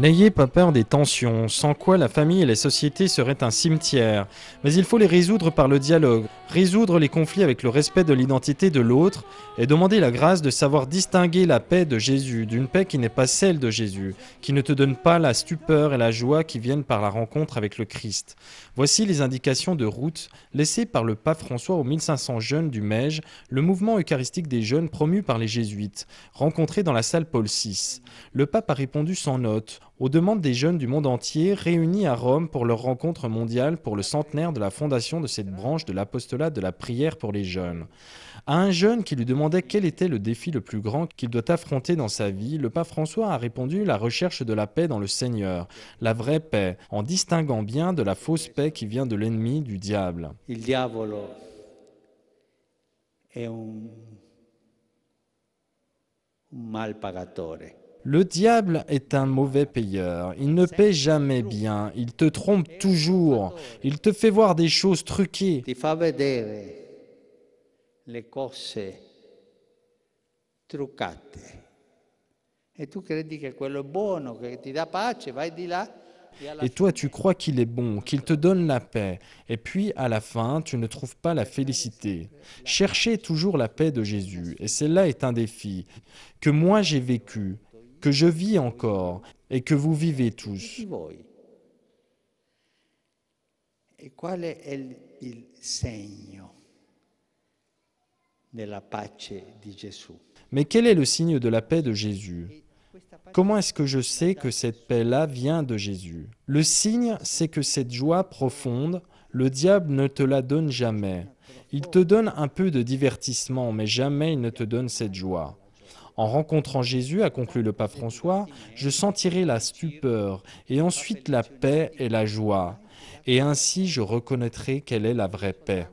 N'ayez pas peur des tensions, sans quoi la famille et la société seraient un cimetière, mais il faut les résoudre par le dialogue, résoudre les conflits avec le respect de l'identité de l'autre, et demander la grâce de savoir distinguer la paix de Jésus d'une paix qui n'est pas celle de Jésus, qui ne te donne pas la stupeur et la joie qui viennent par la rencontre avec le Christ. Voici les indications de route laissées par le pape François aux 1500 jeunes du Meige, le mouvement eucharistique des jeunes promu par les jésuites, rencontrés dans la salle Paul VI. Le pape a répondu sans note, aux demandes des jeunes du monde entier réunis à Rome pour leur rencontre mondiale pour le centenaire de la fondation de cette branche de l'apostolat de la prière pour les jeunes. À un jeune qui lui demandait quel était le défi le plus grand qu'il doit affronter dans sa vie, le pape François a répondu la recherche de la paix dans le Seigneur, la vraie paix, en distinguant bien de la fausse paix qui vient de l'ennemi, du diable. Il diavolo mal pagatore. Le diable est un mauvais payeur, il ne paie jamais bien, il te trompe toujours, il te fait voir des choses truquées. E tu quello buono, ti dà pace, vai di là e et toi, tu crois qu'il est bon, qu'il te donne la paix. Et puis, à la fin, tu ne trouves pas la félicité. Cherchez toujours la paix de Jésus. Et cela est un défi que moi j'ai vécu que je vis encore et que vous vivez tous. Et Mais quel est le signe de la paix de Jésus Comment est-ce que je sais que cette paix-là vient de Jésus Le signe, c'est que cette joie profonde, le diable ne te la donne jamais. Il te donne un peu de divertissement, mais jamais il ne te donne cette joie. En rencontrant Jésus, a conclu le pape François, je sentirai la stupeur et ensuite la paix et la joie. Et ainsi je reconnaîtrai quelle est la vraie paix.